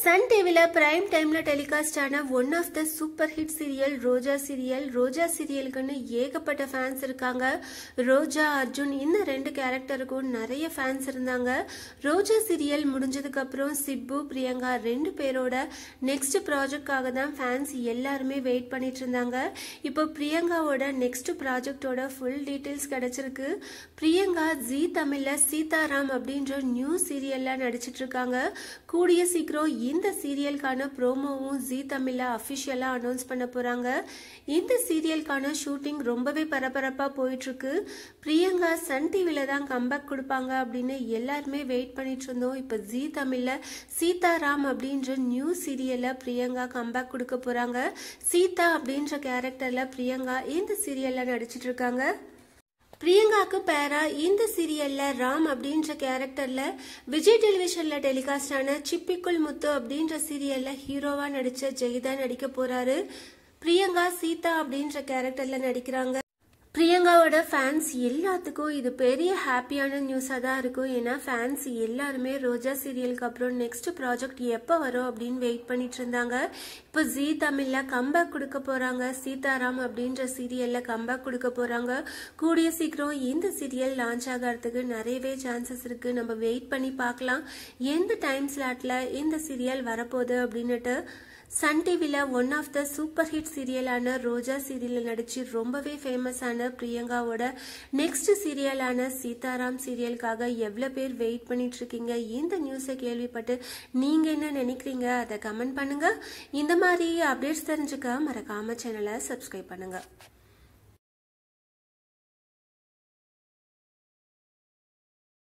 Sun டிவியில் prime டைமில் telecast ஆன one of the super hit serial Roja serial Roja சீரியலுக்குன்னு ஏகப்பட்ட ஃபேன்ஸ் இருக்காங்க ரோஜா அர்ஜுன் இந்த ரெண்டு கேரக்டருக்கும் நிறைய ஃபேன்ஸ் இருந்தாங்க ரோஜா சீரியல் முடிஞ்சதுக்கப்புறம் சிப்பு பிரியங்கா ரெண்டு பேரோட நெக்ஸ்ட் ப்ராஜெக்டாக தான் ஃபேன்ஸ் எல்லாருமே வெயிட் பண்ணிட்டு இருந்தாங்க இப்போ பிரியங்காவோட நெக்ஸ்ட் ப்ராஜெக்டோட ஃபுல் டீட்டெயில்ஸ் கிடைச்சிருக்கு பிரியங்கா ஜி தமிழில் சீதாராம் அப்படின்ற நியூ சீரியலில் நடிச்சிட்டு இருக்காங்க கூடிய சீக்கிரம் இந்த சீரியலுக்கான ப்ரோமோவும் ஜி தமிழில் அஃபிஷியலாக அனௌன்ஸ் பண்ண போகிறாங்க இந்த சீரியலுக்கான ஷூட்டிங் ரொம்பவே பரபரப்பாக போயிட்டுருக்கு பிரியங்கா சன் டிவியில் தான் கம்பேக் கொடுப்பாங்க அப்படின்னு எல்லாருமே வெயிட் பண்ணிட்டு இருந்தோம் இப்போ ஜி தமிழில் சீதாராம் அப்படின்ற நியூ சீரியலில் பிரியங்கா கம்பேக் கொடுக்க போகிறாங்க சீதா அப்படின்ற கேரக்டரில் பிரியங்கா இந்த சீரியலில் நடிச்சிட்டு இருக்காங்க பிரியங்காக்கு பேரா இந்த சீரியல்ல ராம் அப்படின்ற கேரக்டர்ல விஜய் டெலிவிஷன்ல டெலிகாஸ்ட் ஆன சிப்பிக்குள் முத்து அப்படின்ற சீரியல்ல ஹீரோவா நடிச்ச ஜெயிதா நடிக்க போறாரு பிரியங்கா சீதா அப்படின்ற கேரக்டர்ல நடிக்கிறாங்க பிரியங்காவோட ஃபேன்ஸ் எல்லாத்துக்கும் இது பெரிய ஹாப்பியான நியூஸாக தான் இருக்கும் ஏன்னா ஃபேன்ஸ் எல்லாருமே ரோஜா சீரியலுக்கு அப்புறம் நெக்ஸ்ட் ப்ராஜெக்ட் எப்போ வரும் அப்படின்னு வெயிட் பண்ணிட்டு இருந்தாங்க இப்போ ஜி தமிழில் கம்பேக் கொடுக்க போகிறாங்க சீதாராம் அப்படின்ற சீரியலில் கம்பேக் கொடுக்க போகிறாங்க கூடிய சீக்கிரம் இந்த சீரியல் லான்ச் ஆகிறதுக்கு நிறையவே சான்சஸ் இருக்குது நம்ம வெயிட் பண்ணி பார்க்கலாம் எந்த டைம் ஸ்லாட்டில் இந்த சீரியல் வரப்போகுது அப்படின்னுட்டு சன் டிவியில் one of the super hit சீரியலான ரோஜா சீரியலில் நடித்து ரொம்பவே ஃபேமஸான பிரியங்காவோட நெக்ஸ்ட் சீரியலான சீதாராம் சீரியலுக்காக எவ்வளோ பேர் வெயிட் பண்ணிட்டு இருக்கீங்க இந்த நியூஸை கேள்விப்பட்டு நீங்கள் என்ன நினைக்கிறீங்க அதை கமெண்ட் பண்ணுங்கள் இந்த மாதிரி அப்டேட்ஸ் தெரிஞ்சுக்க மறக்காம சேனலை சப்ஸ்கிரைப் பண்ணுங்கள்